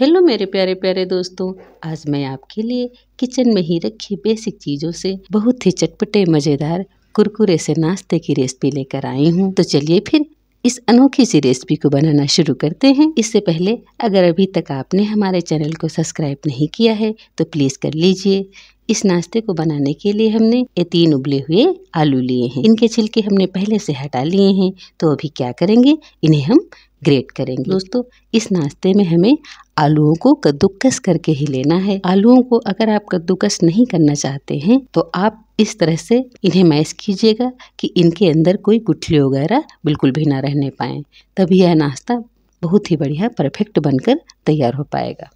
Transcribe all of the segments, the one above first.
hello मेरे प्यारे प्यारे दोस्तों आज मैं आपके लिए किचन में ही रखी बेसिक चीज़ों से बहुत ही चटपटे मज़ेदार कुरकुरे से नाश्ते की रेसिपी लेकर आई हूँ तो चलिए फिर इस अनोखी सी रेसिपी को बनाना शुरू करते हैं इससे पहले अगर अभी तक आपने हमारे चैनल को सब्सक्राइब नहीं किया है तो प्लीज़ कर लीजिए इस नाश्ते को बनाने के लिए हमने ये तीन उबले हुए आलू लिए हैं इनके छिलके हमने पहले से हटा लिए हैं तो अभी क्या करेंगे इन्हें हम ग्रेट करेंगे दोस्तों इस नाश्ते में हमें आलूओं को कद्दूकस करके ही लेना है आलूओं को अगर आप कद्दूकस नहीं करना चाहते हैं तो आप इस तरह से इन्हें मैश कीजिएगा कि इनके अंदर कोई गुठली वगैरह बिल्कुल भी ना रहने पाए तभी यह नाश्ता बहुत ही बढ़िया परफेक्ट बनकर तैयार हो पाएगा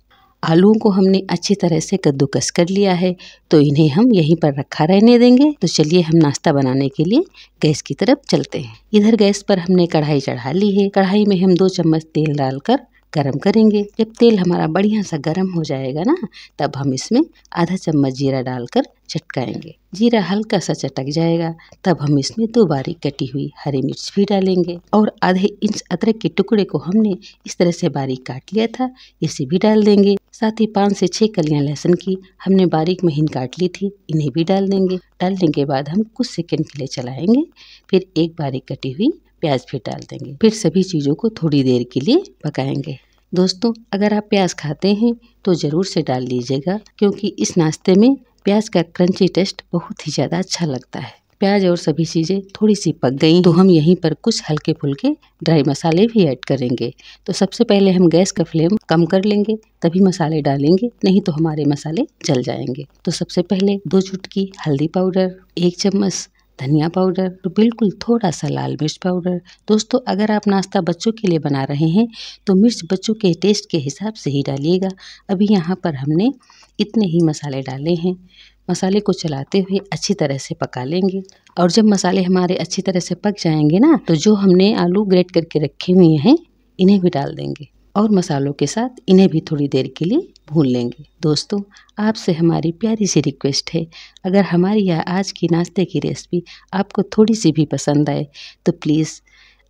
आलूओं को हमने अच्छी तरह से कद्दूकस कर लिया है तो इन्हें हम यहीं पर रखा रहने देंगे तो चलिए हम नाश्ता बनाने के लिए गैस की तरफ चलते हैं इधर गैस पर हमने कढ़ाई चढ़ा ली है कढ़ाई में हम दो चम्मच तेल डालकर गरम करेंगे जब तेल हमारा बढ़िया सा गरम हो जाएगा ना तब हम इसमें आधा चम्मच जीरा डालकर चटकाएंगे जीरा हल्का सा चटक जाएगा तब हम इसमें दो बारी कटी हुई हरी मिर्च भी डालेंगे और आधे इंच अदरक के टुकड़े को हमने इस तरह से बारीक काट लिया था इसे भी डाल देंगे साथ ही पाँच से छह कलियां लहसुन की हमने बारीक महीन काट ली थी इन्हें भी डाल देंगे डालने के बाद हम कुछ सेकेंड के लिए चलाएंगे फिर एक बारीक कटी हुई प्याज भी डाल देंगे फिर सभी चीज़ों को थोड़ी देर के लिए पकाएंगे दोस्तों अगर आप प्याज खाते हैं तो ज़रूर से डाल लीजिएगा क्योंकि इस नाश्ते में प्याज का क्रंची टेस्ट बहुत ही ज़्यादा अच्छा लगता है प्याज और सभी चीज़ें थोड़ी सी पक गई तो हम यहीं पर कुछ हल्के फुल्के ड्राई मसाले भी ऐड करेंगे तो सबसे पहले हम गैस का फ्लेम कम कर लेंगे तभी मसाले डालेंगे नहीं तो हमारे मसाले जल जाएंगे तो सबसे पहले दो चुटकी हल्दी पाउडर एक चम्मच धनिया पाउडर और बिल्कुल थोड़ा सा लाल मिर्च पाउडर दोस्तों अगर आप नाश्ता बच्चों के लिए बना रहे हैं तो मिर्च बच्चों के टेस्ट के हिसाब से ही डालिएगा अभी यहाँ पर हमने इतने ही मसाले डाले हैं मसाले को चलाते हुए अच्छी तरह से पका लेंगे और जब मसाले हमारे अच्छी तरह से पक जाएंगे ना तो जो हमने आलू ग्रेट करके रखे हुए हैं इन्हें भी डाल देंगे और मसालों के साथ इन्हें भी थोड़ी देर के लिए भून लेंगे दोस्तों आपसे हमारी प्यारी सी रिक्वेस्ट है अगर हमारी यह आज की नाश्ते की रेसिपी आपको थोड़ी सी भी पसंद आए तो प्लीज़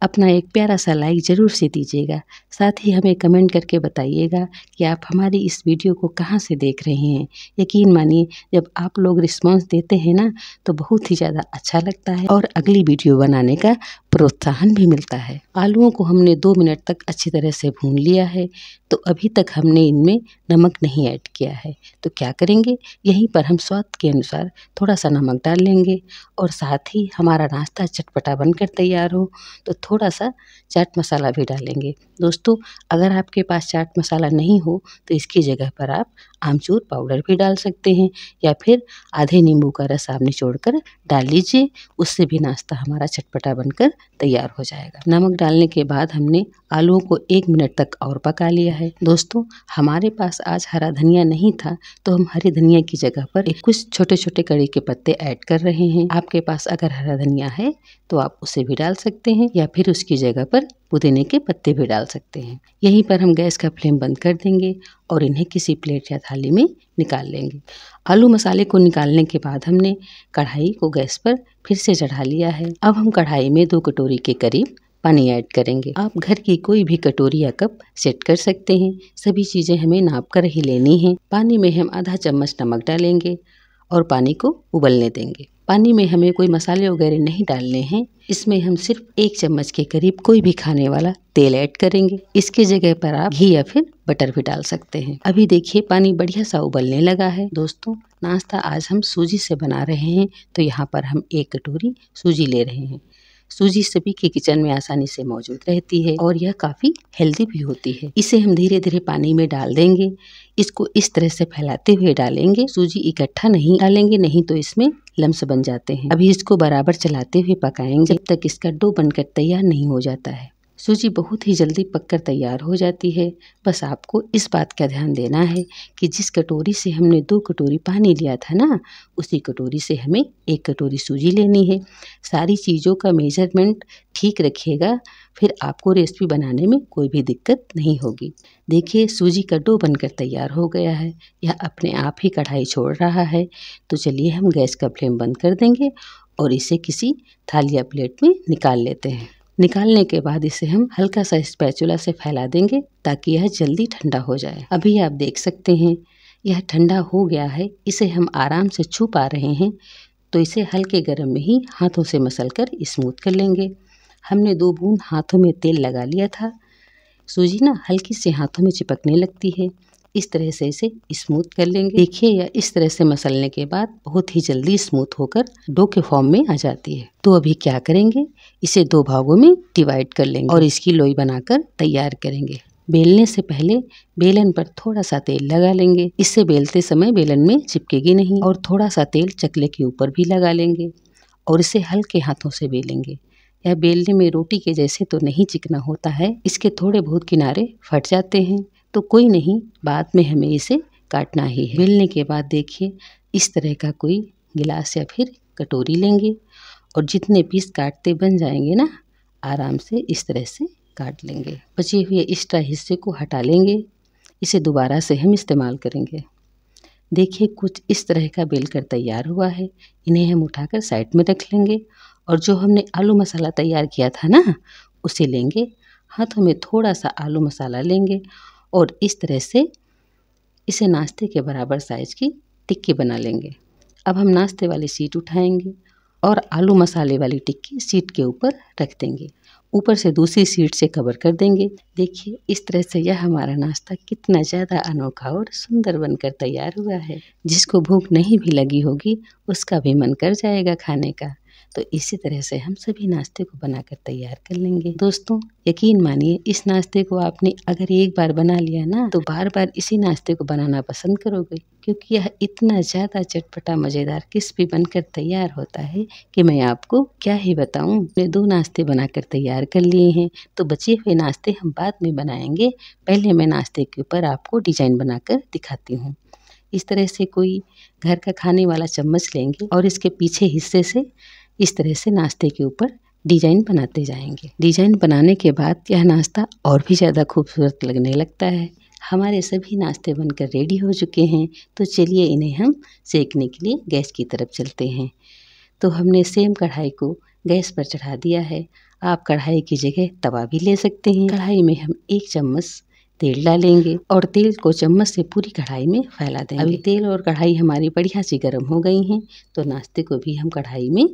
अपना एक प्यारा सा लाइक ज़रूर से दीजिएगा साथ ही हमें कमेंट करके बताइएगा कि आप हमारी इस वीडियो को कहाँ से देख रहे हैं यकीन मानिए जब आप लोग रिस्पांस देते हैं ना तो बहुत ही ज़्यादा अच्छा लगता है और अगली वीडियो बनाने का प्रोत्साहन भी मिलता है आलूओं को हमने दो मिनट तक अच्छी तरह से भून लिया है तो अभी तक हमने इनमें नमक नहीं ऐड किया है तो क्या करेंगे यहीं पर हम स्वाद के अनुसार थोड़ा सा नमक डाल लेंगे और साथ ही हमारा नाश्ता चटपटा बनकर तैयार हो तो थोड़ा सा चाट मसाला भी डालेंगे दोस्तों अगर आपके पास चाट मसाला नहीं हो तो इसकी जगह पर आप आमचूर पाउडर भी डाल सकते हैं या फिर आधे नींबू का रस आप निचोड़ कर डाल लीजिए उससे भी नाश्ता हमारा चटपटा बनकर तैयार हो जाएगा नमक डालने के बाद हमने आलूओं को एक मिनट तक और पका लिया है दोस्तों हमारे पास आज हरा धनिया नहीं था तो हम हरी धनिया की जगह पर कुछ छोटे छोटे कड़ी के पत्ते ऐड कर रहे हैं आपके पास अगर हरा धनिया है तो आप उसे भी डाल सकते हैं या फिर उसकी जगह पर पुदीने के पत्ते भी डाल सकते हैं यहीं पर हम गैस का फ्लेम बंद कर देंगे और इन्हें किसी प्लेट या थाली में निकाल लेंगे आलू मसाले को निकालने के बाद हमने कढ़ाई को गैस पर फिर से चढ़ा लिया है अब हम कढ़ाई में दो कटोरी के करीब पानी ऐड करेंगे आप घर की कोई भी कटोरी या कप सेट कर सकते हैं सभी चीज़ें हमें नाप कर ही लेनी है पानी में हम आधा चम्मच नमक डालेंगे और पानी को उबलने देंगे पानी में हमें कोई मसाले वगैरह नहीं डालने हैं इसमें हम सिर्फ एक चम्मच के करीब कोई भी खाने वाला तेल ऐड करेंगे इसके जगह पर आप घी या फिर बटर भी डाल सकते हैं अभी देखिए पानी बढ़िया सा उबलने लगा है दोस्तों नाश्ता आज हम सूजी से बना रहे हैं तो यहाँ पर हम एक कटोरी सूजी ले रहे हैं सूजी सभी के किचन में आसानी से मौजूद रहती है और यह काफ़ी हेल्दी भी होती है इसे हम धीरे धीरे पानी में डाल देंगे इसको इस तरह से फैलाते हुए डालेंगे सूजी इकट्ठा नहीं डालेंगे नहीं तो इसमें लम्स बन जाते हैं अभी इसको बराबर चलाते हुए पकाएंगे जब तक इसका डो बनकर तैयार नहीं हो जाता है सूजी बहुत ही जल्दी पककर तैयार हो जाती है बस आपको इस बात का ध्यान देना है कि जिस कटोरी से हमने दो कटोरी पानी लिया था ना उसी कटोरी से हमें एक कटोरी सूजी लेनी है सारी चीज़ों का मेजरमेंट ठीक रखिएगा फिर आपको रेसिपी बनाने में कोई भी दिक्कत नहीं होगी देखिए सूजी का डो बनकर तैयार हो गया है यह अपने आप ही कढ़ाई छोड़ रहा है तो चलिए हम गैस का फ्लेम बंद कर देंगे और इसे किसी थाली या प्लेट में निकाल लेते हैं निकालने के बाद इसे हम हल्का सा स्पैचुला से फैला देंगे ताकि यह जल्दी ठंडा हो जाए अभी आप देख सकते हैं यह ठंडा हो गया है इसे हम आराम से छू पा रहे हैं तो इसे हल्के गर्म में ही हाथों से मसल कर स्मूथ कर लेंगे हमने दो बूंद हाथों में तेल लगा लिया था सूजी ना हल्की से हाथों में चिपकने लगती है इस तरह से इसे स्मूथ कर लेंगे देखिए या इस तरह से मसलने के बाद बहुत ही जल्दी स्मूथ होकर डो के फॉर्म में आ जाती है तो अभी क्या करेंगे इसे दो भागों में डिवाइड कर लेंगे और इसकी लोई बनाकर तैयार करेंगे बेलने से पहले बेलन पर थोड़ा सा तेल लगा लेंगे इससे बेलते समय बेलन में चिपकेगी नहीं और थोड़ा सा तेल चकले के ऊपर भी लगा लेंगे और इसे हल्के हाथों से बेलेंगे यह बेलने में रोटी के जैसे तो नहीं चिकना होता है इसके थोड़े बहुत किनारे फट जाते हैं तो कोई नहीं बाद में हमें इसे काटना ही है बेलने के बाद देखिए इस तरह का कोई गिलास या फिर कटोरी लेंगे और जितने पीस काटते बन जाएंगे ना आराम से इस तरह से काट लेंगे बचे हुए एक्स्ट्रा हिस्से को हटा लेंगे इसे दोबारा से हम इस्तेमाल करेंगे देखिए कुछ इस तरह का बेलकर तैयार हुआ है इन्हें हम उठाकर साइड में रख लेंगे और जो हमने आलू मसाला तैयार किया था ना उसे लेंगे हाथों में थोड़ा सा आलू मसाला लेंगे और इस तरह से इसे नाश्ते के बराबर साइज़ की टिक्की बना लेंगे अब हम नाश्ते वाली सीट उठाएंगे और आलू मसाले वाली टिक्की सीट के ऊपर रख देंगे ऊपर से दूसरी सीट से कवर कर देंगे देखिए इस तरह से यह हमारा नाश्ता कितना ज़्यादा अनोखा और सुंदर बनकर तैयार हुआ है जिसको भूख नहीं भी लगी होगी उसका भी मन कर जाएगा खाने का तो इसी तरह से हम सभी नाश्ते को बनाकर तैयार कर लेंगे दोस्तों यकीन मानिए इस नाश्ते को आपने अगर एक बार बना लिया ना तो बार बार इसी नाश्ते को बनाना पसंद करोगे क्योंकि यह इतना ज़्यादा चटपटा मज़ेदार क्रिस्पी बनकर तैयार होता है कि मैं आपको क्या ही बताऊं मैं दो नाश्ते बनाकर तैयार कर लिए हैं तो बचे हुए नाश्ते हम बाद में बनाएंगे पहले मैं नाश्ते के ऊपर आपको डिजाइन बनाकर दिखाती हूँ इस तरह से कोई घर का खाने वाला चम्मच लेंगे और इसके पीछे हिस्से से इस तरह से नाश्ते के ऊपर डिजाइन बनाते जाएंगे डिजाइन बनाने के बाद यह नाश्ता और भी ज़्यादा खूबसूरत लगने लगता है हमारे सभी नाश्ते बनकर रेडी हो चुके हैं तो चलिए इन्हें हम सेकने के लिए गैस की तरफ चलते हैं तो हमने सेम कढ़ाई को गैस पर चढ़ा दिया है आप कढ़ाई की जगह तवा भी ले सकते हैं कढ़ाई में हम एक चम्मच तेल डालेंगे और तेल को चम्मच से पूरी कढ़ाई में फैला देंगे अभी तेल और कढ़ाई हमारी बढ़िया सी गर्म हो गई हैं तो नाश्ते को भी हम कढ़ाई में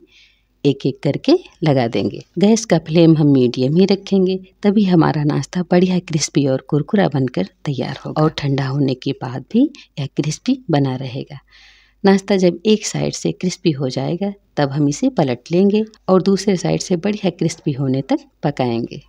एक एक करके लगा देंगे गैस का फ्लेम हम मीडियम ही रखेंगे तभी हमारा नाश्ता बढ़िया क्रिस्पी और कुरकुरा बनकर तैयार होगा और ठंडा होने के बाद भी यह क्रिस्पी बना रहेगा नाश्ता जब एक साइड से क्रिस्पी हो जाएगा तब हम इसे पलट लेंगे और दूसरे साइड से बढ़िया क्रिस्पी होने तक पकाएंगे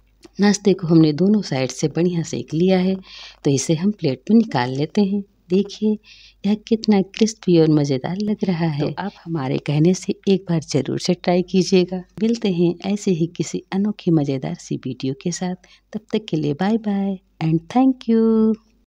नाश्ते को हमने दोनों साइड से बढ़िया सेक लिया है तो इसे हम प्लेट में निकाल लेते हैं देखिए यह कितना क्रिस्पी और मज़ेदार लग रहा तो है तो आप हमारे कहने से एक बार ज़रूर से ट्राई कीजिएगा मिलते हैं ऐसे ही किसी अनोखी मज़ेदार सी वीडियो के साथ तब तक के लिए bye bye and thank you